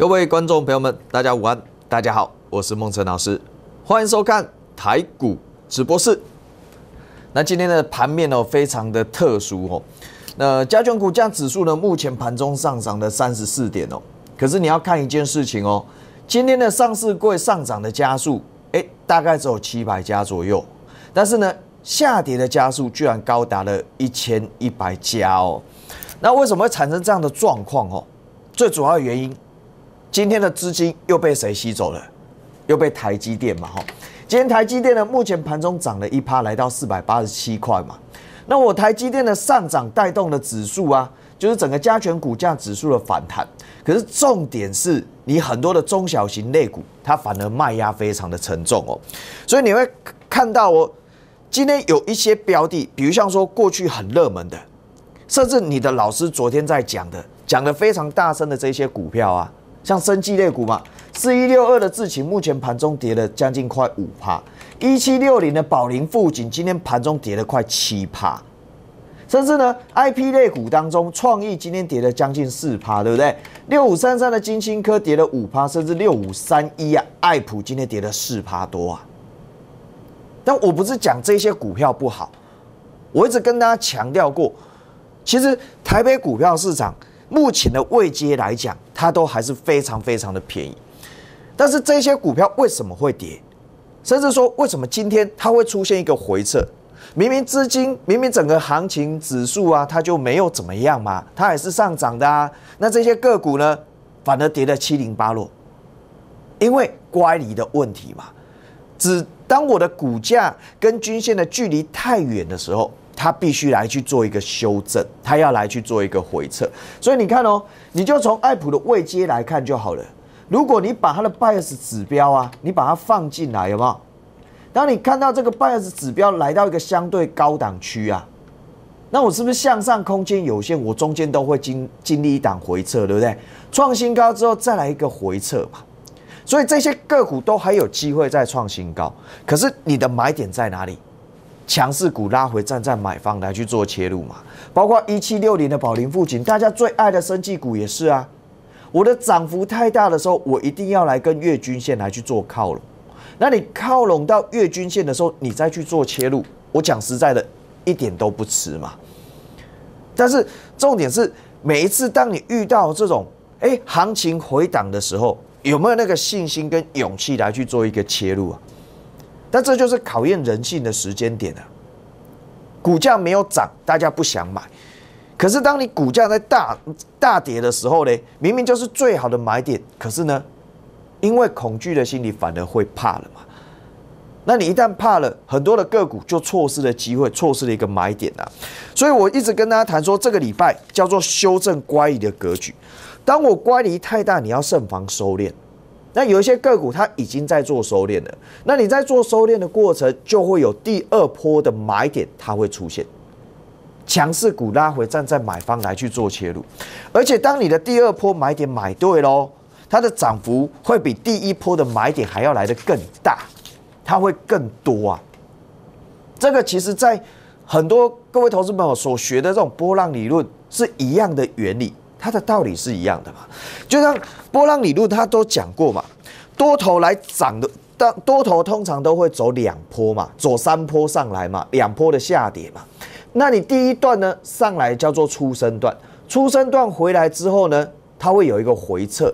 各位观众朋友们，大家午安，大家好，我是孟臣老师，欢迎收看台股直播室。那今天的盘面哦，非常的特殊哦。那加权股价指数呢，目前盘中上涨的三十四点哦。可是你要看一件事情哦，今天的上市柜上涨的加速，哎，大概只有七百家左右。但是呢，下跌的加速居然高达了一千一百家哦。那为什么会产生这样的状况哦？最主要的原因。今天的资金又被谁吸走了？又被台积电嘛，哈。今天台积电呢，目前盘中涨了一趴，来到四百八十七块嘛。那我台积电的上涨带动的指数啊，就是整个加权股价指数的反弹。可是重点是，你很多的中小型类股，它反而卖压非常的沉重哦。所以你会看到哦，今天有一些标的，比如像说过去很热门的，甚至你的老师昨天在讲的，讲的非常大声的这些股票啊。像生技类股嘛，四一六二的智勤，目前盘中跌了将近快五趴；一七六零的宝林富锦，今天盘中跌了快七趴；甚至呢，I P 类股当中，创意今天跌了将近四趴，对不对？六五三三的金星科跌了五趴，甚至六五三一啊，艾普今天跌了四趴多啊。但我不是讲这些股票不好，我一直跟大家强调过，其实台北股票市场。目前的位阶来讲，它都还是非常非常的便宜。但是这些股票为什么会跌？甚至说为什么今天它会出现一个回撤？明明资金，明明整个行情指数啊，它就没有怎么样嘛，它还是上涨的啊。那这些个股呢，反而跌得七零八落，因为乖离的问题嘛。只当我的股价跟均线的距离太远的时候。他必须来去做一个修正，他要来去做一个回撤，所以你看哦，你就从艾普的位阶来看就好了。如果你把它的 BIAS 指标啊，你把它放进来，有没有？当你看到这个 BIAS 指标来到一个相对高档区啊，那我是不是向上空间有限？我中间都会经经历一档回撤，对不对？创新高之后再来一个回撤吧。所以这些个股都还有机会再创新高，可是你的买点在哪里？强势股拉回，站在买方来去做切入嘛。包括一七六零的宝林富锦，大家最爱的生计股也是啊。我的涨幅太大的时候，我一定要来跟月均线来去做靠拢。那你靠拢到月均线的时候，你再去做切入。我讲实在的，一点都不迟嘛。但是重点是，每一次当你遇到这种哎行情回档的时候，有没有那个信心跟勇气来去做一个切入啊？但这就是考验人性的时间点了。股价没有涨，大家不想买；可是当你股价在大大跌的时候呢，明明就是最好的买点，可是呢，因为恐惧的心理，反而会怕了嘛。那你一旦怕了，很多的个股就错失了机会，错失了一个买点啊。所以我一直跟大家谈说，这个礼拜叫做修正乖离的格局。当我乖离太大，你要慎防收敛。那有一些个股它已经在做收敛了，那你在做收敛的过程，就会有第二波的买点它会出现，强势股拉回站在买方来去做切入，而且当你的第二波买点买对喽，它的涨幅会比第一波的买点还要来得更大，它会更多啊，这个其实，在很多各位投资朋友所学的这种波浪理论是一样的原理。它的道理是一样的嘛，就像波浪理论，它都讲过嘛，多头来涨的，当多头通常都会走两坡嘛，走三坡上来嘛，两坡的下跌嘛。那你第一段呢，上来叫做出生段，出生段回来之后呢，它会有一个回撤，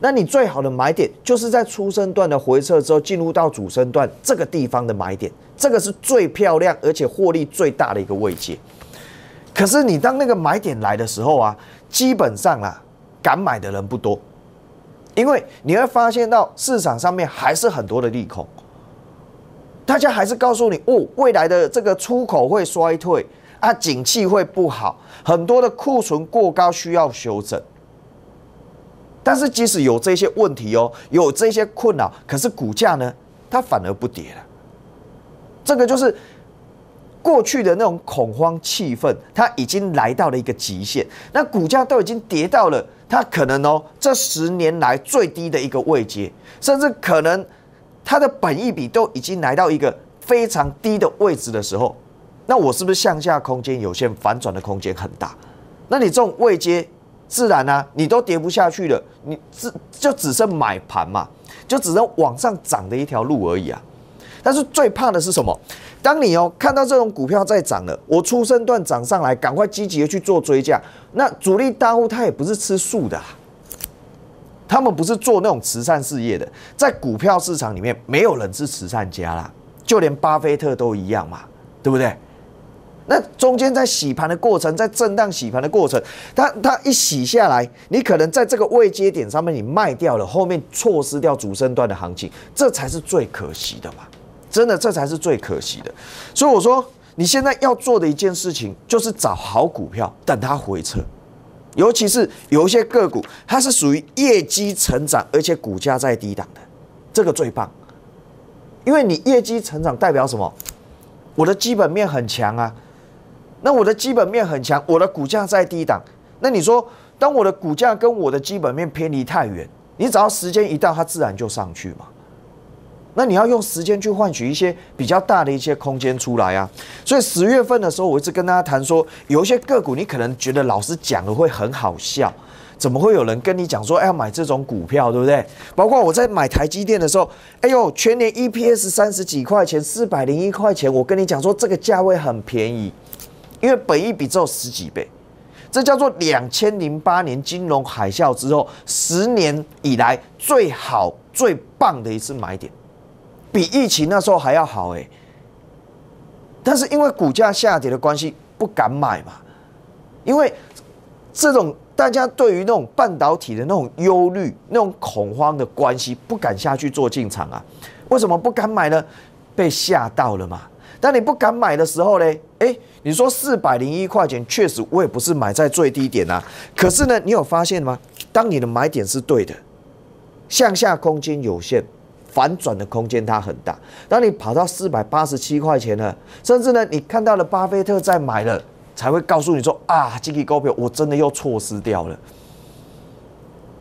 那你最好的买点就是在出生段的回撤之后，进入到主升段这个地方的买点，这个是最漂亮而且获利最大的一个位阶。可是你当那个买点来的时候啊。基本上啊，敢买的人不多，因为你会发现到市场上面还是很多的利空，大家还是告诉你哦，未来的这个出口会衰退啊，景气会不好，很多的库存过高需要修整。但是即使有这些问题哦，有这些困扰，可是股价呢，它反而不跌了，这个就是。过去的那种恐慌气氛，它已经来到了一个极限。那股价都已经跌到了它可能哦，这十年来最低的一个位阶，甚至可能它的本益比都已经来到一个非常低的位置的时候，那我是不是向下空间有限，反转的空间很大？那你这种位阶，自然啊，你都跌不下去了，你只就只剩买盘嘛，就只剩往上涨的一条路而已啊。但是最怕的是什么？当你哦看到这种股票在涨了，我出生段涨上来，赶快积极的去做追加。那主力大户他也不是吃素的，他们不是做那种慈善事业的，在股票市场里面没有人是慈善家啦，就连巴菲特都一样嘛，对不对？那中间在洗盘的过程，在震荡洗盘的过程，他他一洗下来，你可能在这个位阶点上面你卖掉了，后面错失掉主升段的行情，这才是最可惜的嘛。真的，这才是最可惜的。所以我说，你现在要做的一件事情就是找好股票，等它回撤。尤其是有一些个股，它是属于业绩成长，而且股价在低档的，这个最棒。因为你业绩成长代表什么？我的基本面很强啊。那我的基本面很强，我的股价在低档，那你说，当我的股价跟我的基本面偏离太远，你只要时间一到，它自然就上去嘛。那你要用时间去换取一些比较大的一些空间出来啊！所以十月份的时候，我一直跟大家谈说，有一些个股你可能觉得老师讲的会很好笑，怎么会有人跟你讲说，哎，买这种股票，对不对？包括我在买台积电的时候，哎呦，全年 EPS 三十几块钱，四百零一块钱，我跟你讲说这个价位很便宜，因为本一比只有十几倍，这叫做两千零八年金融海啸之后十年以来最好最棒的一次买点。比疫情那时候还要好哎，但是因为股价下跌的关系，不敢买嘛，因为这种大家对于那种半导体的那种忧虑、那种恐慌的关系，不敢下去做进场啊。为什么不敢买呢？被吓到了嘛。但你不敢买的时候呢，哎，你说四百零一块钱，确实我也不是买在最低点啊。可是呢，你有发现吗？当你的买点是对的，向下空间有限。反转的空间它很大，当你跑到四百八十七块钱了，甚至呢，你看到了巴菲特在买了，才会告诉你说啊，近期股票我真的又错失掉了。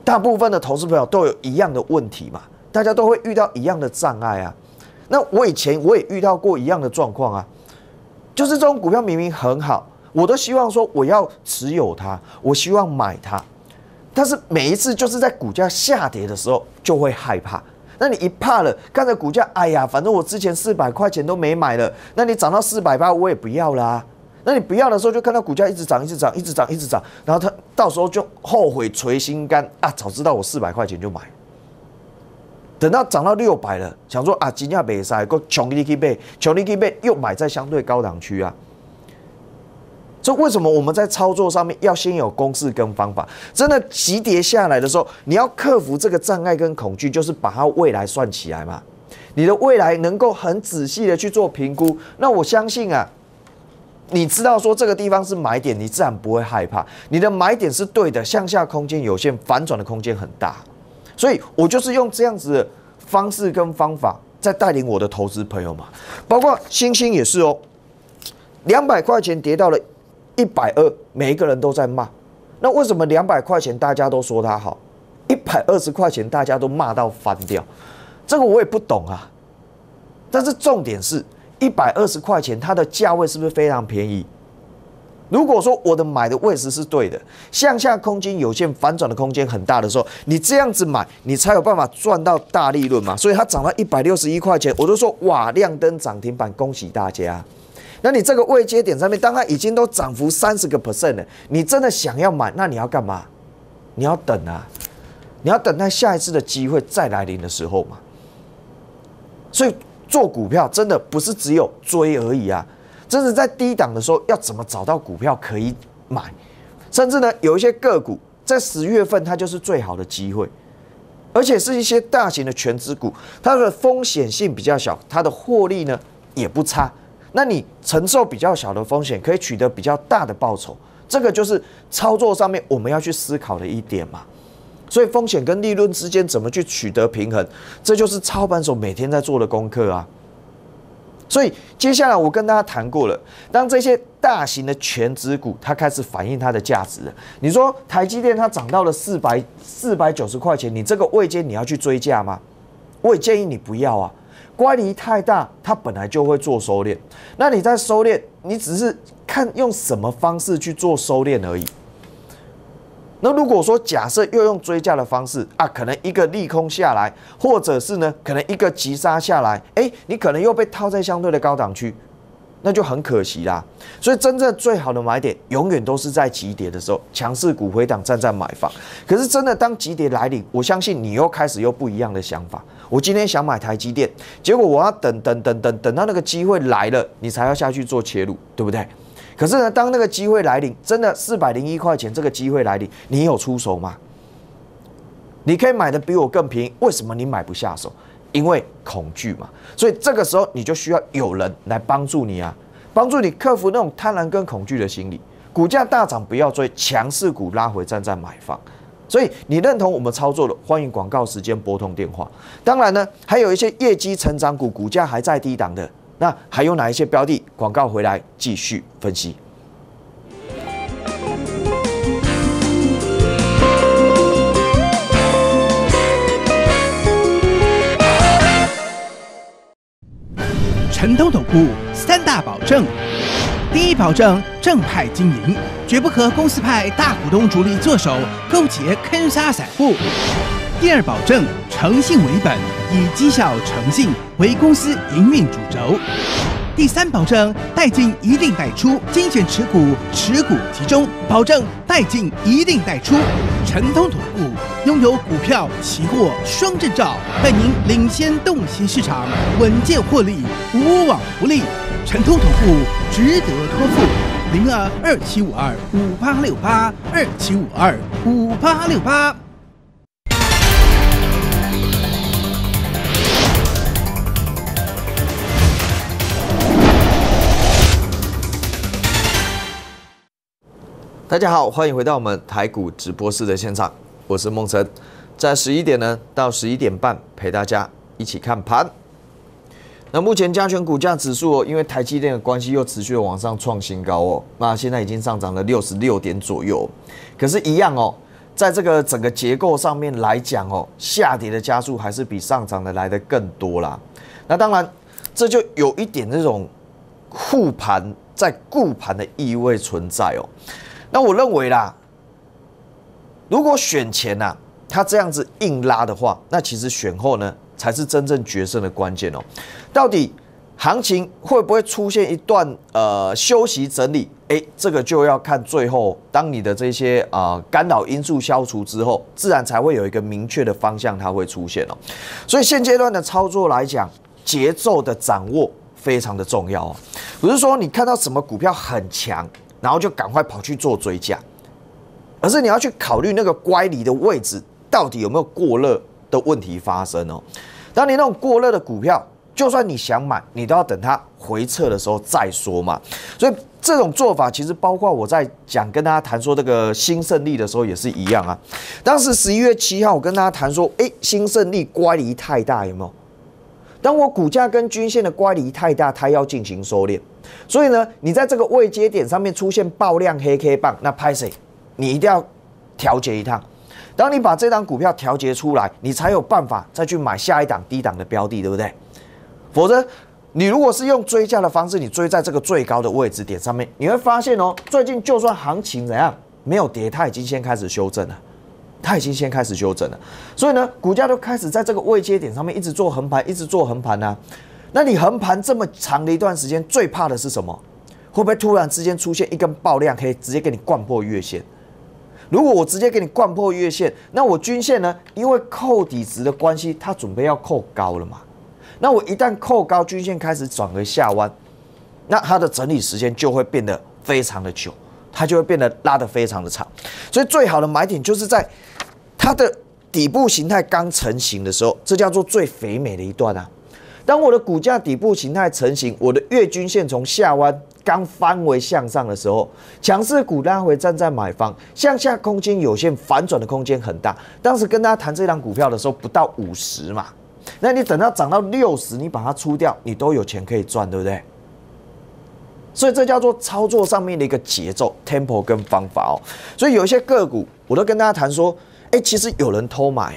大部分的投资朋友都有一样的问题嘛，大家都会遇到一样的障碍啊。那我以前我也遇到过一样的状况啊，就是这种股票明明很好，我都希望说我要持有它，我希望买它，但是每一次就是在股价下跌的时候就会害怕。那你一怕了，看着股价，哎呀，反正我之前四百块钱都没买了。那你涨到四百八，我也不要了。那你不要的时候，就看到股价一直涨，一直涨，一直涨，一直涨，然后他到时候就后悔捶心肝啊！早知道我四百块钱就买。等到涨到六百了，想说啊，金价没晒，够穷力去背，穷你去背，又买在相对高档区啊。所以为什么我们在操作上面要先有公式跟方法？真的急跌下来的时候，你要克服这个障碍跟恐惧，就是把它未来算起来嘛。你的未来能够很仔细的去做评估，那我相信啊，你知道说这个地方是买点，你自然不会害怕。你的买点是对的，向下空间有限，反转的空间很大。所以我就是用这样子的方式跟方法在带领我的投资朋友嘛，包括星星也是哦，两百块钱跌到了。一百二，每一个人都在骂，那为什么两百块钱大家都说它好，一百二十块钱大家都骂到翻掉，这个我也不懂啊。但是重点是，一百二十块钱它的价位是不是非常便宜？如果说我的买的位置是对的，向下空间有限，反转的空间很大的时候，你这样子买，你才有办法赚到大利润嘛。所以它涨到一百六十一块钱，我就说哇，亮灯涨停板，恭喜大家。那你这个未接点上面，当它已经都涨幅三十个 percent 了，你真的想要买，那你要干嘛？你要等啊，你要等待下一次的机会再来临的时候嘛。所以做股票真的不是只有追而已啊，真的在低档的时候要怎么找到股票可以买，甚至呢有一些个股在十月份它就是最好的机会，而且是一些大型的全资股，它的风险性比较小，它的获利呢也不差。那你承受比较小的风险，可以取得比较大的报酬，这个就是操作上面我们要去思考的一点嘛。所以风险跟利润之间怎么去取得平衡，这就是操盘手每天在做的功课啊。所以接下来我跟大家谈过了，当这些大型的全值股它开始反映它的价值了，你说台积电它涨到了四百四百九十块钱，你这个位阶你要去追价吗？我也建议你不要啊。乖离太大，它本来就会做收敛。那你在收敛，你只是看用什么方式去做收敛而已。那如果说假设又用追价的方式啊，可能一个利空下来，或者是呢，可能一个急杀下来，哎，你可能又被套在相对的高档区。那就很可惜啦，所以真正最好的买点永远都是在急跌的时候，强势股回档站在买房。可是真的当急跌来临，我相信你又开始又不一样的想法。我今天想买台积电，结果我要等等等等等到那个机会来了，你才要下去做切入，对不对？可是呢，当那个机会来临，真的四百零一块钱这个机会来临，你有出手吗？你可以买的比我更便宜，为什么你买不下手？因为恐惧嘛，所以这个时候你就需要有人来帮助你啊，帮助你克服那种贪婪跟恐惧的心理。股价大涨不要追，强势股拉回站在买方。所以你认同我们操作的，欢迎广告时间拨通电话。当然呢，还有一些业绩成长股，股价还在低档的，那还有哪一些标的？广告回来继续分析。城东总部三大保证：第一保证，正派经营，绝不和公司派大股东主力做手勾结坑杀散户；第二保证，诚信为本，以绩效诚信为公司营运主轴；第三保证，代进一定代出，精选持股，持股集中，保证代进一定代出。陈通总部，拥有股票、期货双证照，带您领先洞悉市场，稳健获利，无往不利。陈通总部值得托付，零二二七五二五八六八二七五二五八六八。大家好，欢迎回到我们台股直播室的现场，我是梦辰，在十一点呢到十一点半陪大家一起看盘。那目前加权股价指数哦，因为台积电的关系又持续往上创新高哦，那现在已经上涨了六十六点左右。可是，一样哦，在这个整个结构上面来讲哦，下跌的加速还是比上涨的来的更多啦。那当然，这就有一点这种护盘在固盘的意味存在哦。那我认为啦，如果选前呐，他这样子硬拉的话，那其实选后呢，才是真正决胜的关键哦。到底行情会不会出现一段呃休息整理？哎，这个就要看最后当你的这些啊干扰因素消除之后，自然才会有一个明确的方向它会出现哦。所以现阶段的操作来讲，节奏的掌握非常的重要哦。不是说你看到什么股票很强。然后就赶快跑去做追加，而是你要去考虑那个乖离的位置到底有没有过热的问题发生哦。当你那种过热的股票，就算你想买，你都要等它回撤的时候再说嘛。所以这种做法其实包括我在讲跟大家谈说这个新胜利的时候也是一样啊。当时十一月七号我跟大家谈说，哎，新胜利乖离太大，有没有？当我股价跟均线的乖离太大，它要进行收敛，所以呢，你在这个位阶点上面出现爆量黑 K 棒，那拍谁？你一定要调节一趟。当你把这档股票调节出来，你才有办法再去买下一档低档的标的，对不对？否则，你如果是用追价的方式，你追在这个最高的位置点上面，你会发现哦，最近就算行情怎样没有跌，它已经先开始修正了。它已经先开始修整了，所以呢，股价都开始在这个位阶点上面一直做横盘，一直做横盘呐。那你横盘这么长的一段时间，最怕的是什么？会不会突然之间出现一根爆量，可以直接给你灌破月线？如果我直接给你灌破月线，那我均线呢？因为扣底值的关系，它准备要扣高了嘛。那我一旦扣高，均线开始转为下弯，那它的整理时间就会变得非常的久。它就会变得拉得非常的长，所以最好的买点就是在它的底部形态刚成型的时候，这叫做最肥美的一段啊。当我的股价底部形态成型，我的月均线从下弯刚翻为向上的时候，强势股拉回站在买方，向下空间有限，反转的空间很大。当时跟大家谈这张股票的时候不到五十嘛，那你等到涨到六十，你把它出掉，你都有钱可以赚，对不对？所以这叫做操作上面的一个节奏、tempo 跟方法哦。所以有一些个股，我都跟大家谈说，哎，其实有人偷买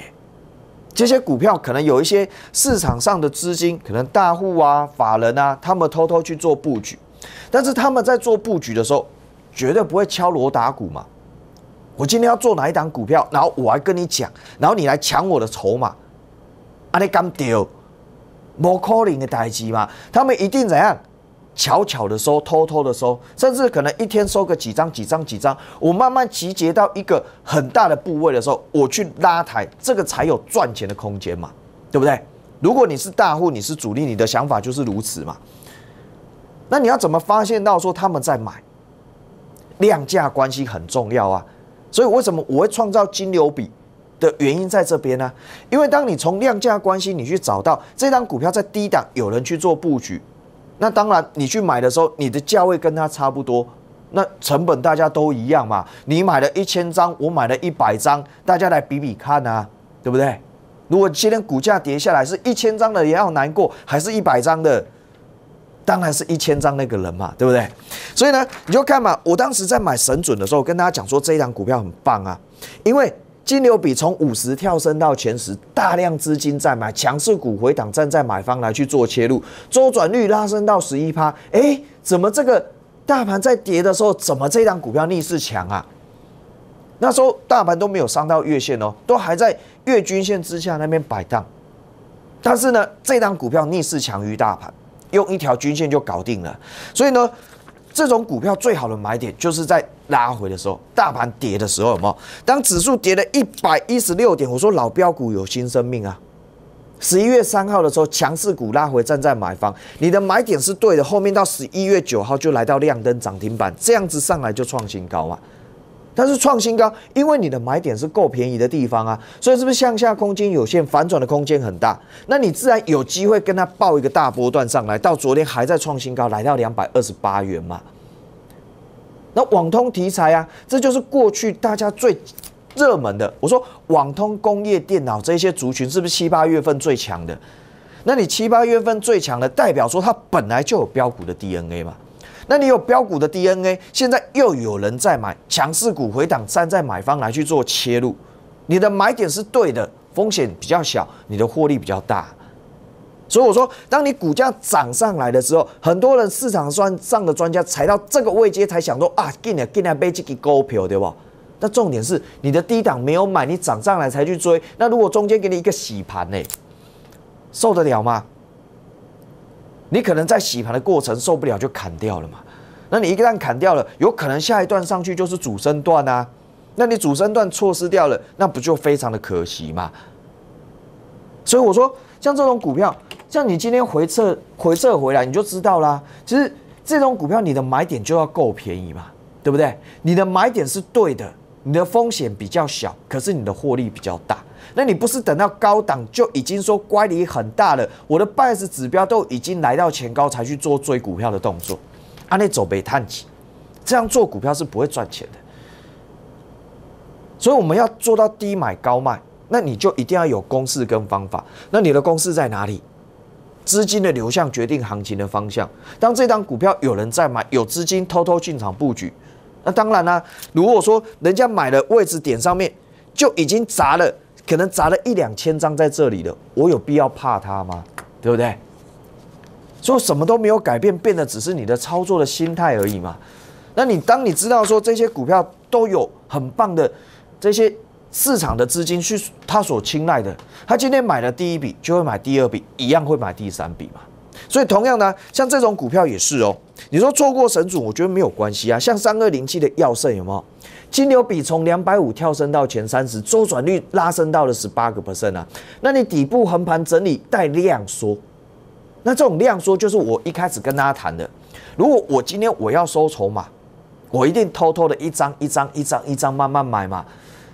这些股票，可能有一些市场上的资金，可能大户啊、法人啊，他们偷偷去做布局。但是他们在做布局的时候，绝对不会敲锣打鼓嘛。我今天要做哪一档股票，然后我还跟你讲，然后你来抢我的筹码，啊，你敢屌？冇 n g 的代志嘛。他们一定怎样？悄悄的收，偷偷的收，甚至可能一天收个几张、几张、几张。我慢慢集结到一个很大的部位的时候，我去拉抬，这个才有赚钱的空间嘛，对不对？如果你是大户，你是主力，你的想法就是如此嘛。那你要怎么发现到说他们在买？量价关系很重要啊。所以为什么我会创造金流比的原因在这边呢？因为当你从量价关系你去找到这张股票在低档有人去做布局。那当然，你去买的时候，你的价位跟它差不多，那成本大家都一样嘛。你买了一千张，我买了一百张，大家来比比看啊，对不对？如果今天股价跌下来是一千张的也要难过，还是一百张的？当然是一千张那个人嘛，对不对？所以呢，你就看嘛。我当时在买神准的时候，跟大家讲说这一档股票很棒啊，因为。金流比从五十跳升到前十，大量资金在买强势股，回档站在买方来去做切入，周转率拉升到十一趴。哎，怎么这个大盘在跌的时候，怎么这档股票逆势强啊？那时候大盘都没有伤到月线哦，都还在月均线之下那边摆荡。但是呢，这档股票逆势强于大盘，用一条均线就搞定了。所以呢。这种股票最好的买点就是在拉回的时候，大盘跌的时候，有没有？当指数跌了一百一十六点，我说老标股有新生命啊！十一月三号的时候，强势股拉回，站在买方，你的买点是对的。后面到十一月九号就来到亮灯涨停板，这样子上来就创新高啊！它是创新高，因为你的买点是够便宜的地方啊，所以是不是向下空间有限，反转的空间很大？那你自然有机会跟它报一个大波段上来，到昨天还在创新高，来到两百二十八元嘛。那网通题材啊，这就是过去大家最热门的。我说网通工业电脑这些族群是不是七八月份最强的？那你七八月份最强的，代表说它本来就有标股的 DNA 嘛？那你有标股的 DNA，现在又有人在买强势股回档，站在买方来去做切入，你的买点是对的，风险比较小，你的获利比较大。所以我说，当你股价涨上来的时候，很多人市场上的专家踩到这个位阶才想说啊，今年今年被这个股票对吧？那重点是你的低档没有买，你涨上来才去追，那如果中间给你一个洗盘呢，受得了吗？你可能在洗盘的过程受不了就砍掉了嘛，那你一旦砍掉了，有可能下一段上去就是主升段啊，那你主升段错失掉了，那不就非常的可惜嘛？所以我说，像这种股票，像你今天回撤回撤回来，你就知道啦。其实这种股票，你的买点就要够便宜嘛，对不对？你的买点是对的，你的风险比较小，可是你的获利比较大。那你不是等到高档就已经说乖离很大了？我的 BIAS 指标都已经来到前高，才去做追股票的动作。啊，那走北探级，这样做股票是不会赚钱的。所以我们要做到低买高卖，那你就一定要有公式跟方法。那你的公式在哪里？资金的流向决定行情的方向。当这档股票有人在买，有资金偷偷进场布局，那当然啦，如果说人家买的位置点上面就已经砸了。可能砸了一两千张在这里了，我有必要怕它吗？对不对？所以什么都没有改变，变的只是你的操作的心态而已嘛。那你当你知道说这些股票都有很棒的这些市场的资金去他所青睐的，他今天买了第一笔，就会买第二笔，一样会买第三笔嘛。所以同样呢，像这种股票也是哦。你说错过神主，我觉得没有关系啊。像三二零七的药圣有没有？金牛比从两百五跳升到前三十，周转率拉升到了十八个 percent 啊！那你底部横盘整理带量缩，那这种量缩就是我一开始跟大家谈的，如果我今天我要收筹码，我一定偷偷的一张一张一张一张慢慢买嘛，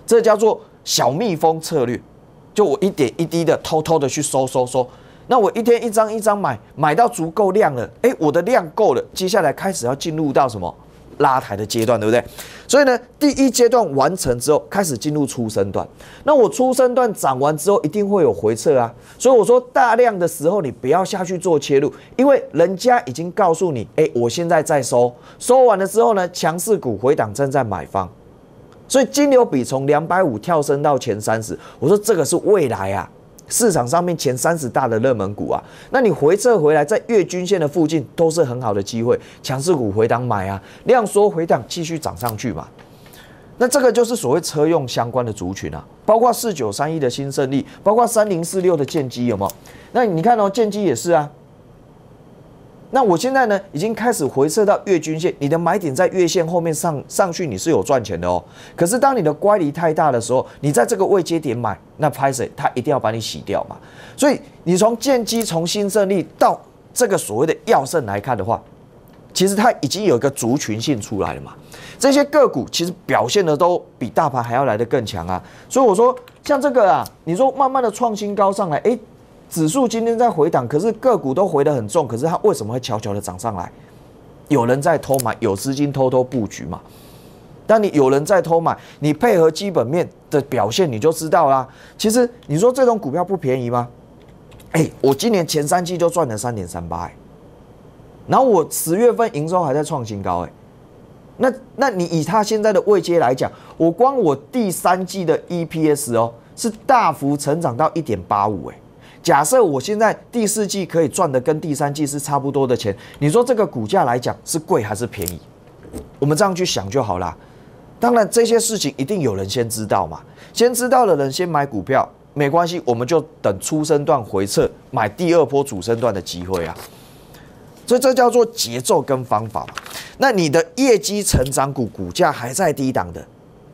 这叫做小蜜蜂策略，就我一点一滴的偷偷的去收收收，那我一天一张一张买，买到足够量了，哎，我的量够了，接下来开始要进入到什么？拉抬的阶段，对不对？所以呢，第一阶段完成之后，开始进入初升段。那我初升段涨完之后，一定会有回撤啊。所以我说，大量的时候你不要下去做切入，因为人家已经告诉你，哎，我现在在收，收完了之后呢，强势股回档正在买方。所以金牛比从两百五跳升到前三十，我说这个是未来啊。市场上面前三十大的热门股啊，那你回撤回来，在月均线的附近都是很好的机会，强势股回档买啊，量缩回档继续涨上去嘛。那这个就是所谓车用相关的族群啊，包括四九三一的新胜利，包括三零四六的剑机有没有？那你看哦，剑机也是啊。那我现在呢，已经开始回撤到月均线，你的买点在月线后面上上去你是有赚钱的哦。可是当你的乖离太大的时候，你在这个位阶点买，那拍谁？他一定要把你洗掉嘛。所以你从建基、从新胜利到这个所谓的要胜来看的话，其实它已经有一个族群性出来了嘛。这些个股其实表现的都比大盘还要来得更强啊。所以我说像这个啊，你说慢慢的创新高上来，哎。指数今天在回档，可是个股都回得很重。可是它为什么会悄悄的涨上来？有人在偷买，有资金偷偷布局嘛？但你有人在偷买，你配合基本面的表现，你就知道啦。其实你说这种股票不便宜吗？哎，我今年前三季就赚了三点三八哎，然后我十月份营收还在创新高哎。那那你以它现在的位阶来讲，我光我第三季的 EPS 哦是大幅成长到一点八五哎。假设我现在第四季可以赚的跟第三季是差不多的钱，你说这个股价来讲是贵还是便宜？我们这样去想就好啦。当然这些事情一定有人先知道嘛，先知道的人先买股票，没关系，我们就等初升段回撤，买第二波主升段的机会啊。所以这叫做节奏跟方法。那你的业绩成长股股价还在低档的，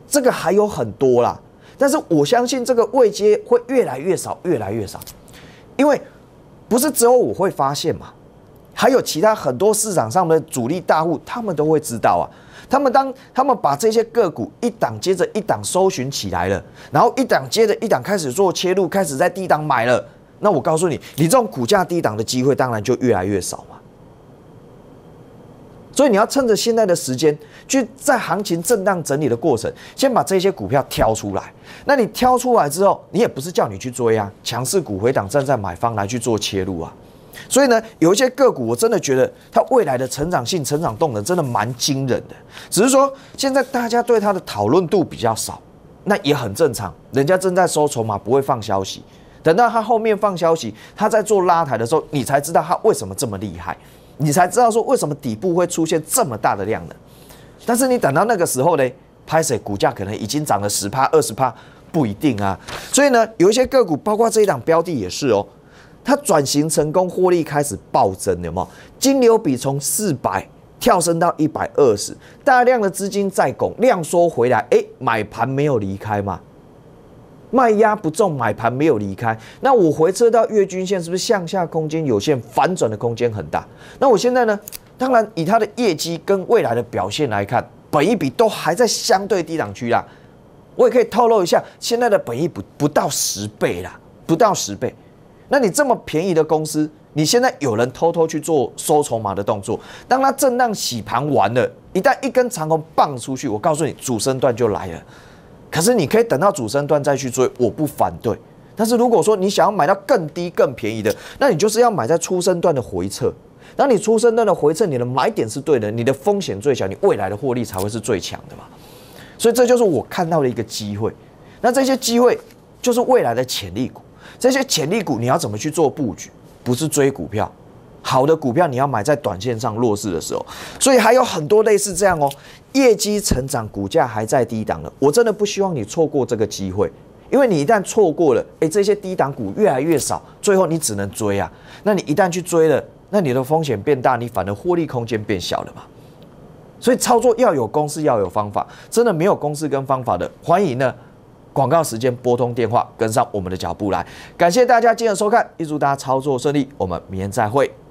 这个还有很多啦。但是我相信这个未接会越来越少，越来越少。因为不是只有我会发现嘛，还有其他很多市场上的主力大户，他们都会知道啊。他们当他们把这些个股一档接着一档搜寻起来了，然后一档接着一档开始做切入，开始在低档买了，那我告诉你，你这种股价低档的机会当然就越来越少嘛。所以你要趁着现在的时间，去在行情震荡整理的过程，先把这些股票挑出来。那你挑出来之后，你也不是叫你去追啊，强势股回档站在买方来去做切入啊。所以呢，有一些个股，我真的觉得它未来的成长性、成长动能真的蛮惊人的，只是说现在大家对它的讨论度比较少，那也很正常，人家正在收筹码，不会放消息。等到它后面放消息，它在做拉抬的时候，你才知道它为什么这么厉害。你才知道说为什么底部会出现这么大的量呢？但是你等到那个时候呢，拍水股价可能已经涨了十趴、二十趴，不一定啊。所以呢，有一些个股，包括这一档标的也是哦，它转型成功，获利开始暴增有没有？金流比从四百跳升到一百二十，大量的资金在拱量缩回来，哎，买盘没有离开嘛？卖压不重，买盘没有离开，那我回撤到月均线，是不是向下空间有限，反转的空间很大？那我现在呢？当然，以它的业绩跟未来的表现来看，本一比都还在相对低档区啦。我也可以透露一下，现在的本一不不到十倍啦，不到十倍。那你这么便宜的公司，你现在有人偷偷去做收筹码的动作，当它震荡洗盘完了，一旦一根长虹棒出去，我告诉你，主升段就来了。可是你可以等到主升段再去追，我不反对。但是如果说你想要买到更低、更便宜的，那你就是要买在初生段的回撤。当你初生段的回撤，你的买点是对的，你的风险最小，你未来的获利才会是最强的嘛。所以这就是我看到的一个机会。那这些机会就是未来的潜力股。这些潜力股你要怎么去做布局？不是追股票。好的股票你要买在短线上弱势的时候，所以还有很多类似这样哦，业绩成长，股价还在低档的，我真的不希望你错过这个机会，因为你一旦错过了，哎，这些低档股越来越少，最后你只能追啊，那你一旦去追了，那你的风险变大，你反而获利空间变小了嘛。所以操作要有公式，要有方法，真的没有公式跟方法的，欢迎呢，广告时间拨通电话，跟上我们的脚步来，感谢大家今日收看，祝大家操作顺利，我们明天再会。